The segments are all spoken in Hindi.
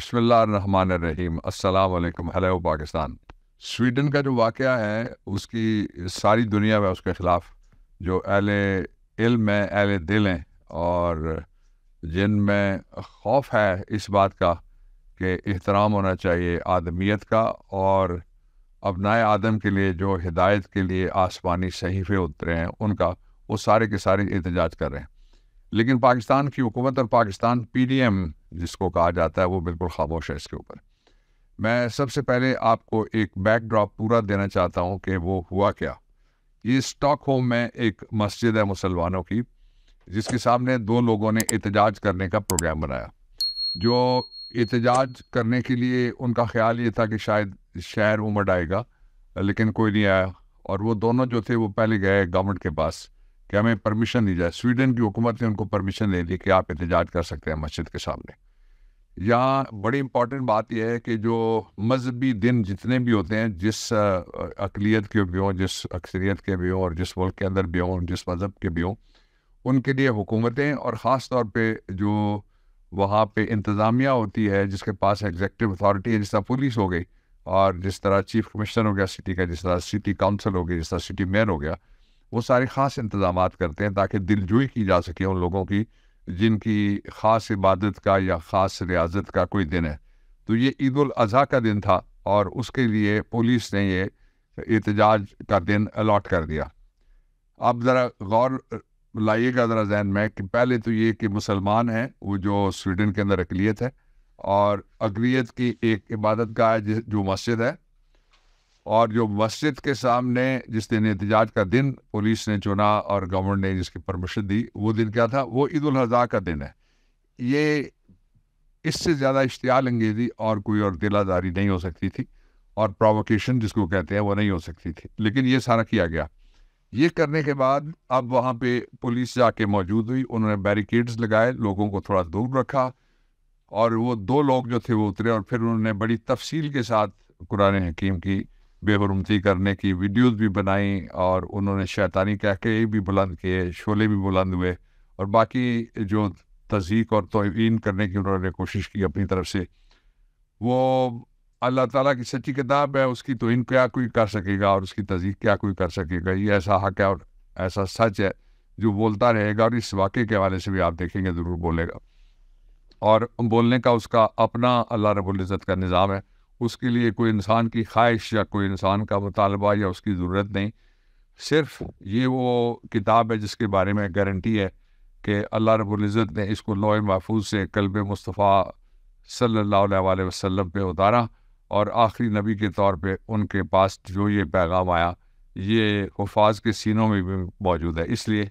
बसमीम अल्लाम हेलो पाकिस्तान स्वीडन का जो वाक़ है उसकी सारी दुनिया में उसके ख़िलाफ़ जो अहल इल्म है अहल दिल हैं और जिनमें खौफ है इस बात का कि एहतराम होना चाहिए आदमियत का और अपनाए आदम के लिए जो हिदायत के लिए आसमानी सहीफ़े उतरे हैं उनका वो सारे के सारे एहतजाज कर रहे हैं लेकिन पाकिस्तान की हुकूमत और पाकिस्तान पीडीएम जिसको कहा जाता है वो बिल्कुल खामोश है इसके ऊपर मैं सबसे पहले आपको एक बैकड्रॉप पूरा देना चाहता हूँ कि वो हुआ क्या ये स्टॉक होम में एक मस्जिद है मुसलमानों की जिसके सामने दो लोगों ने एहतजाज करने का प्रोग्राम बनाया जो एहतजाज करने के लिए उनका ख्याल ये था कि शायद शहर उमड़ आएगा लेकिन कोई नहीं आया और वो दोनों जो थे वो पहले गए गवर्नमेंट के पास कि हमें परमिशन दी जाए स्वीडन की हुकूमत ने उनको परमिशन दे दी कि आप एहतजाज कर सकते हैं मस्जिद के सामने यहाँ बड़ी इम्पॉर्टेंट बात यह है कि जो मजहबी दिन जितने भी होते हैं जिस अकलीत के भी हों जिस अक्सरीत के भी हों और जिस मुल्क के अंदर भी हों जिस मज़हब के भी हों उनके लिए हुकूमतें और ख़ास तौर पर जो वहाँ पर इंतज़ामिया होती है जिसके पास एग्जेक्टिव अथॉरिटी है जिस तरह पुलिस हो गई और जिस तरह चीफ कमिश्नर हो गया सिटी का जिस तरह सिटी काउंसिल हो गई जिस तरह सिटी मेयर हो गया वो सारे ख़ास इंतजाम करते हैं ताकि दिलजोई की जा सके उन लोगों की जिनकी ख़ास इबादत का या ख़ास रियाजत का कोई दिन है तो ये ईद अज़ी का दिन था और उसके लिए पुलिस ने ये एहतजाज का दिन अलाट कर दिया आप ज़रा गौर लाइएगा ज़रा जहन में कि पहले तो ये कि मुसलमान हैं वो जो स्वीडन के अंदर अकलीत है और अकलीत की एक इबादत का है जो मस्जिद है और जो मस्जिद के सामने जिस दिन एहतजाज का दिन पुलिस ने चुना और गवर्नमेंट ने जिसकी परमिशन दी वो दिन क्या था वो ईद अजी का दिन है ये इससे ज़्यादा इश्तियाल अंगेजी और कोई और दिलादारी नहीं हो सकती थी और प्रोवोकेशन जिसको कहते हैं वो नहीं हो सकती थी लेकिन ये सारा किया गया ये करने के बाद अब वहाँ पे पुलिस जाके मौजूद हुई उन्होंने बैरिकेड्स लगाए लोगों को थोड़ा दूर रखा और वो दो लोग जो थे वो उतरे और फिर उन्होंने बड़ी तफसील के साथ कुरान हकीम की बेहरमती करने की वीडियोस भी बनाई और उन्होंने शैतानी कह के भी बुलंद किए शोले भी बुलंद हुए और बाकी जो तजीक और तोहन करने की उन्होंने कोशिश की अपनी तरफ से वो अल्लाह ताला की सच्ची किताब है उसकी तोहन क्या कोई कर सकेगा और उसकी तजीक क्या कोई कर सकेगा ये ऐसा हक है और ऐसा सच है जो बोलता रहेगा और इस वाक़े के हवाले से भी आप देखेंगे ज़रूर बोलेगा और बोलने का उसका अपना अल्लाह रबुल्ज़त का निज़ाम है उसके लिए कोई इंसान की ख्वाहिश या कोई इंसान का मुतालबा या उसकी ज़रूरत नहीं सिर्फ ये वो किताब है जिसके बारे में गारंटी है कि अल्लाह रबुल्ज़त ने इसको लोए महफूज से कल्ब मुस्तफ़ा सल्ला वसम पे उतारा और आखिरी नबी के तौर पे उनके पास जो ये पैगाम आया ये हफाज के सीनों में भी मौजूद है इसलिए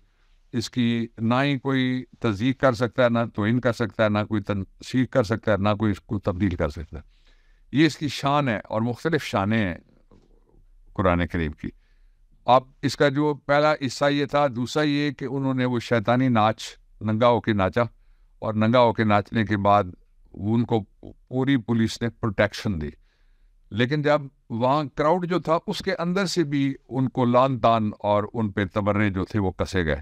इसकी ना ही कोई तजीक कर सकता है ना तोइन कर सकता है ना कोई तनसीक कर सकता है ना कोई इसको तब्दील कर सकता है ये इसकी शान है और मुख्तलिफ शानें हैं कुरान करीम की अब इसका जो पहला हिस्सा ये था दूसरा ये कि उन्होंने वो शैतानी नाच नंगा होके नाचा और नंगा होके नाचने के बाद उनको पूरी पुलिस ने प्रोटेक्शन दी लेकिन जब वहाँ क्राउड जो था उसके अंदर से भी उनको लान तान और उन पर तबर्रे जो थे वो कसे गए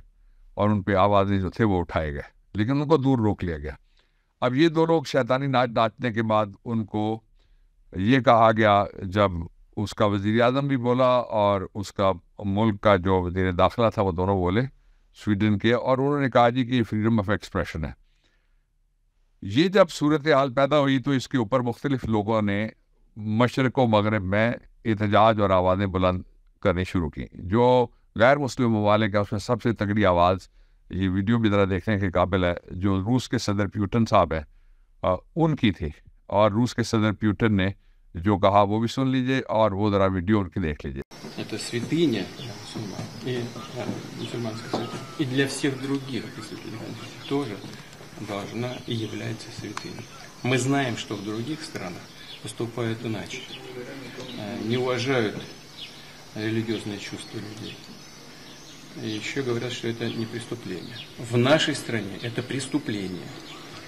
और उन पर आवाज़ें जो थे वो उठाए गए लेकिन उनको दूर रोक लिया गया अब ये दो लोग शैतानी नाच नाचने के बाद उनको ये कहा गया जब उसका वजीर अजम भी बोला और उसका मुल्क का जो वजीर दाखिला था वो दोनों बोले स्वीडन के और उन्होंने कहा जी कि ये फ्रीडम ऑफ एक्सप्रेशन है ये जब सूरत हाल पैदा हुई तो इसके ऊपर मुख्तलिफ लोगों ने मशरक मगरब में एहतजाज और आवाज़ें बुलंद करनी शुरू की जो गैर मुस्लिम ममालिक है उसमें सबसे तगड़ी आवाज़ ये वीडियो भी ज़रा देखने के काबिल है जो रूस के सदर प्यूटन साहब हैं उनकी थी और रूस के सदर प्यूटन ने जो कहा वो भी सुन लीजिए और वो जरा वीडियो उनके देख लीजिए Это святыня и, да, мусульманская святыня. И для всех других тоже должна и является святыней. Мы знаем, что в других странах поступают иначе. Э, не уважают религиозные чувства людей. И еще говорят, что это не преступление. В нашей стране это преступление.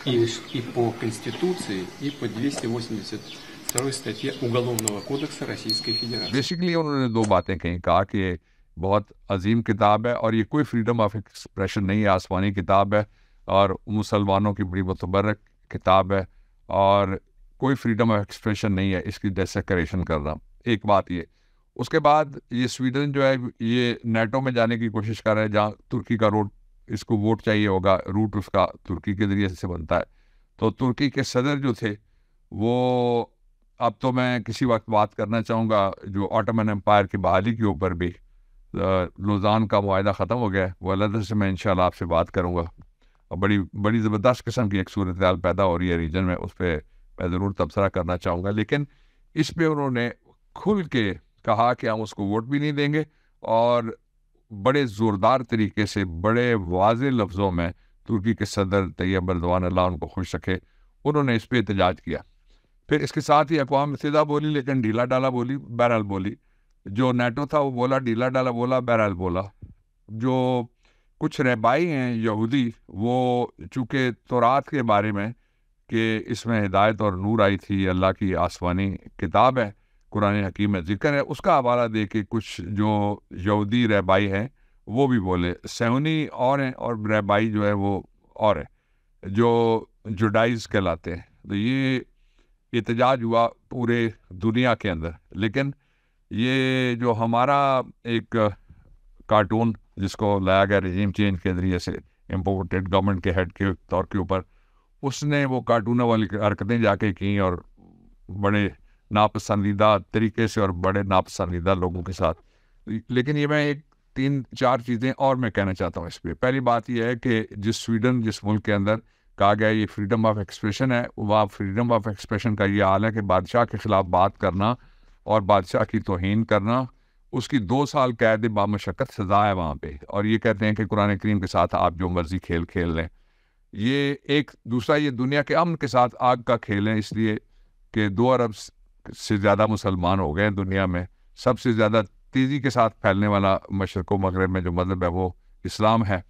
и, и по Конституции, и по 282 статье Уголовного кодекса Российской Федерации. Basically, उन्होंने दो बातें कहीं कहा कि बहुत अजीम किताब है और ये कोई फ्रीडम ऑफ एक्सप्रेशन नहीं है आसमानी किताब है और मुसलमानों की बड़ी मतबरक किताब है और कोई फ्रीडम ऑफ एक्सप्रेशन नहीं है इसकी डेसेक्रेशन करना एक बात ये उसके बाद ये स्वीडन जो है ये नेटो में जाने की कोशिश कर रहे हैं जहाँ तुर्की का रोड इसको वोट चाहिए होगा रूट उसका तुर्की के जरिए से बनता है तो तुर्की के सदर जो थे वो अब तो मैं किसी वक्त बात करना चाहूँगा जो ऑटोमन एम्पायर की बहाली के ऊपर भी लोजान का माहा ख़त्म हो गया है वह अलग से मैं इन आपसे बात करूँगा और बड़ी बड़ी ज़बरदस्त किस्म की एक सूरत हाल पैदा हो रही है रीजन में उस पर मैं ज़रूर तबसरा करना चाहूँगा लेकिन इस पर उन्होंने खुल के कहा कि हम उसको वोट भी नहीं देंगे और बड़े ज़ोरदार तरीके से बड़े वाज लफ्ज़ों में तुर्की के सदर तैयब अरदवान अल्लाह उनको खुश रखे उन्होंने इस पर एहतजाज किया फिर इसके साथ ही अकवा मतदा बोली लेकिन ढीला डाला बोली बहरहाल बोली जो नेटो था वो बोला ढीला डाला बोला बहरहाल बोला जो कुछ रहबाई हैं यहूदी वो चूँकि तोरात के बारे में कि इसमें हिदायत और नूर आई थी अल्लाह की आसमानी किताब है कुरान हकीम में जिक्र है उसका हवाला दे के कुछ जो यहूदी रहबाई हैं वो भी बोले सहनी और हैं और रहबाई जो है वो और है जो जुडाइज कहलाते हैं तो ये एहतजाज हुआ पूरे दुनिया के अंदर लेकिन ये जो हमारा एक कार्टून जिसको लाया गया रजीम चेंज के जरिए से इम्पोर्टेड गवर्नमेंट के हेड के तौर के ऊपर उसने वो कार्टून वाली हरकतें जाके की और बड़े नापसंदीदा तरीके से और बड़े नापसंदीदा लोगों के साथ लेकिन ये मैं एक तीन चार चीज़ें और मैं कहना चाहता हूँ इस पर पहली बात यह है कि जिस स्वीडन जिस मुल्क के अंदर कहा गया ये फ्रीडम ऑफ एक्सप्रेशन है वहाँ फ्रीडम ऑफ एक्सप्रेशन का ये हाल है कि बादशाह के ख़िलाफ़ बात करना और बादशाह की तोहन करना उसकी दो साल कैद बामशक्क़त सज़ा है वहाँ पर और ये कहते हैं कि कुरान करीम के साथ आप जो मर्ज़ी खेल खेल लें ये एक दूसरा ये दुनिया के अमन के साथ आग का खेल है इसलिए कि दो अरब से ज़्यादा मुसलमान हो गए हैं दुनिया में सबसे ज़्यादा तेज़ी के साथ फैलने वाला मशरक़ मगरब में जो मतलब है वो इस्लाम है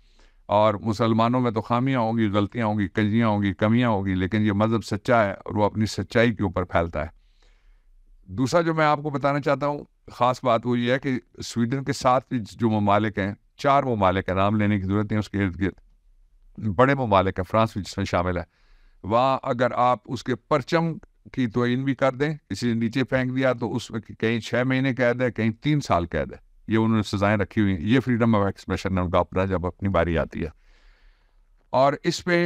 और मुसलमानों में तो खामियाँ होंगी गलतियाँ होंगी कजियाँ होंगी कमियाँ होंगी लेकिन ये मज़हब सच्चा है और वो अपनी सच्चाई के ऊपर फैलता है दूसरा जो मैं आपको बताना चाहता हूँ ख़ास बात वो ये है कि स्वीडन के साथ जो ममालिक हैं चार ममालिक हैं नाम लेने की ज़रूरत है उसके इर्द गिर्द बड़े ममालिक हैं फ्रांस भी जिसमें शामिल है वहाँ अगर आप उसके परचम की तोइन भी कर दें किसी ने नीचे फेंक दिया तो उस कहीं छः महीने कैद है कहीं तीन साल कैद है ये उन्होंने सजाएं रखी हुई हैं ये फ्रीडम ऑफ एक्सप्रेशन है उनका अपना जब अपनी बारी आती है और इस पे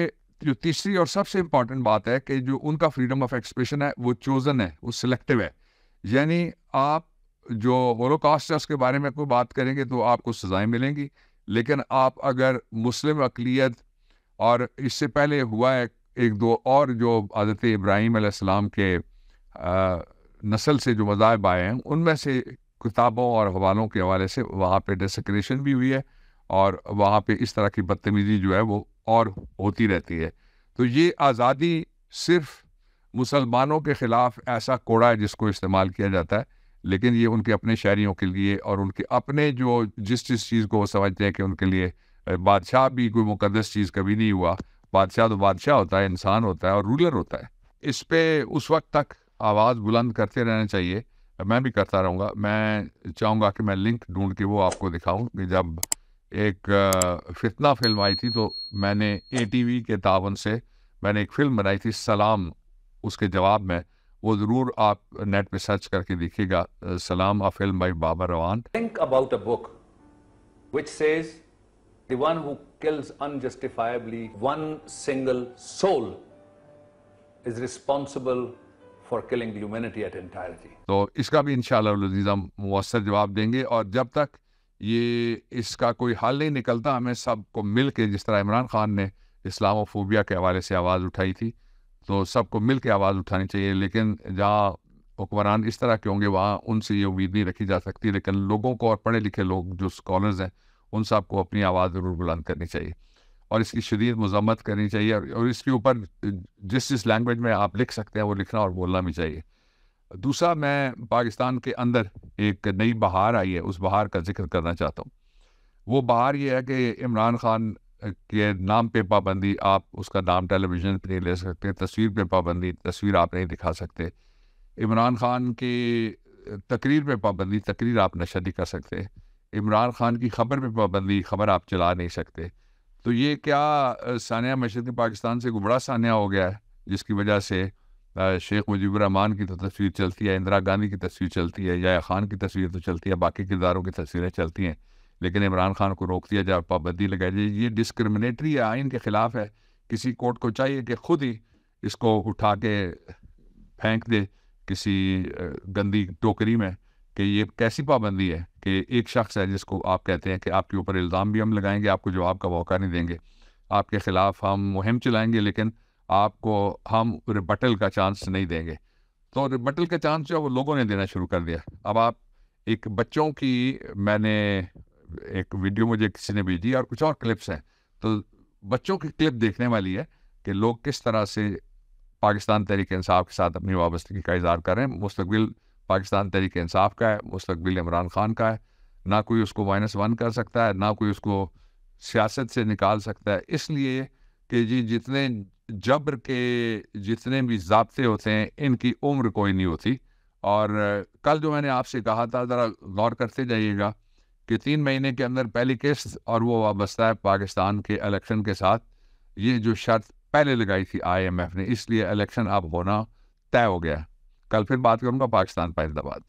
जो तीसरी और सबसे इंपॉर्टेंट बात है कि जो उनका फ्रीडम ऑफ एक्सप्रेशन है वो चोजन है वो सिलेक्टिव है यानी आप जो होलोकास्ट है उसके बारे में कोई बात करेंगे तो आपको सजाएं मिलेंगी लेकिन आप अगर मुस्लिम अकलीत और इससे पहले हुआ है एक दो और जो हज़रत इब्राहीम आसमाम के नस्ल से जो मजाब आए हैं उनमें से किताबों और हवालों के हवाले से वहाँ पे डेसक्रेशन भी हुई है और वहाँ पे इस तरह की बदतमीज़ी जो है वो और होती रहती है तो ये आज़ादी सिर्फ मुसलमानों के ख़िलाफ़ ऐसा कोड़ा है जिसको इस्तेमाल किया जाता है लेकिन ये उनके अपने शहरीों के लिए और उनके अपने जो जिस जिस चीज़ को वो समझते हैं कि उनके लिए बादशाह भी कोई मुकदस चीज़ कभी नहीं हुआ बादशाह तो बादशाह होता है इंसान होता है और रूलर होता है इस पर उस वक्त तक आवाज़ बुलंद करते रहना चाहिए मैं भी करता रहूँगा मैं चाहूँगा कि मैं लिंक ढूंढ के वो आपको दिखाऊँ कि जब एक फितना फिल्म आई थी तो मैंने ए के तावन से मैंने एक फिल्म बनाई थी सलाम उसके जवाब में वो ज़रूर आप नेट पे सर्च करके देखिएगा सलाम अ फिल्म बाई बाबर रवान think about a book which says The one who kills unjustifiably one single soul is responsible for killing humanity at entirety. तो इसका भी इंशाल्लाह मौसर जवाब देंगे और जब तक ये इसका कोई हल नहीं निकलता हमें सबको मिल के जिस तरह इमरान खान ने इस्लामोफोबिया के हवाले से आवाज़ उठाई थी तो सबको मिल के आवाज़ उठानी चाहिए लेकिन जहाँ हुक्मरान इस तरह के होंगे वहाँ उनसे ये उम्मीद नहीं रखी जा सकती लेकिन लोगों को और पढ़े लिखे लोग जो स्कॉलर्स हैं उन सबको अपनी आवाज़ ज़रूर बुलंद करनी चाहिए और इसकी शदीद मजम्मत करनी चाहिए और इसके ऊपर जिस जिस लैंग्वेज में आप लिख सकते हैं वो लिखना और बोलना भी चाहिए दूसरा मैं पाकिस्तान के अंदर एक नई बहार आई है उस बहार का जिक्र करना चाहता हूँ वो बहार ये है कि इमरान खान के नाम पे पाबंदी आप उसका नाम टेलीविज़न पर नहीं ले सकते तस्वीर पे पाबंदी तस्वीर आप नहीं दिखा सकते इमरान खान की तकरीर पे पाबंदी तकरीर आप नशा नहीं कर सकते इमरान खान की खबर पर पाबंदी खबर आप चला नहीं सकते तो ये क्या सानिया मशरक पाकिस्तान से बड़ा सानिया हो गया है जिसकी वजह से शेख मुजीब की तो तस्वीर चलती है इंदिरा गांधी की तस्वीर चलती है या खान की तस्वीर तो चलती है बाकी किरदारों की तस्वीरें चलती हैं लेकिन इमरान खान को रोक दिया जाए पाबंदी लगाई जाए ये डिस्क्रमिनेटरी आइन के ख़िलाफ़ है किसी कोर्ट को चाहिए कि खुद ही इसको उठा के फेंक दे किसी गंदी टोकरी में कि ये कैसी पाबंदी है कि एक शख्स है जिसको आप कहते हैं कि आपके ऊपर इल्ज़ाम भी हम लगाएंगे आपको जवाब का मौका नहीं देंगे आपके ख़िलाफ़ हम मुहिम चलाएंगे लेकिन आपको हम रिबटल का चांस नहीं देंगे तो रिबटल का चांस जो है वो लोगों ने देना शुरू कर दिया अब आप एक बच्चों की मैंने एक वीडियो मुझे किसी ने भेजी और कुछ और क्लिप्स हैं तो बच्चों की क्लिप देखने वाली है कि लोग किस तरह से पाकिस्तान तहरीक इंसाफ के साथ अपनी वाबस्तगी का इजहार कर रहे हैं मुस्तबिल पाकिस्तान तहरीक इंसाफ का है मुस्तबिल इमरान खान का है ना कोई उसको माइनस वन कर सकता है ना कोई उसको सियासत से निकाल सकता है इसलिए कि जी जितने जबर के जितने भी जबते होते हैं इनकी उम्र कोई नहीं होती और कल जो मैंने आपसे कहा था ज़रा गौर करते जाइएगा कि तीन महीने के अंदर पहली किस्त और वो वाबस्ता है पाकिस्तान के इलेक्शन के साथ ये जो शर्त पहले लगाई थी आईएमएफ ने इसलिए इलेक्शन अब होना तय हो गया कल फिर बात करूंगा पाकिस्तान फैजाबाद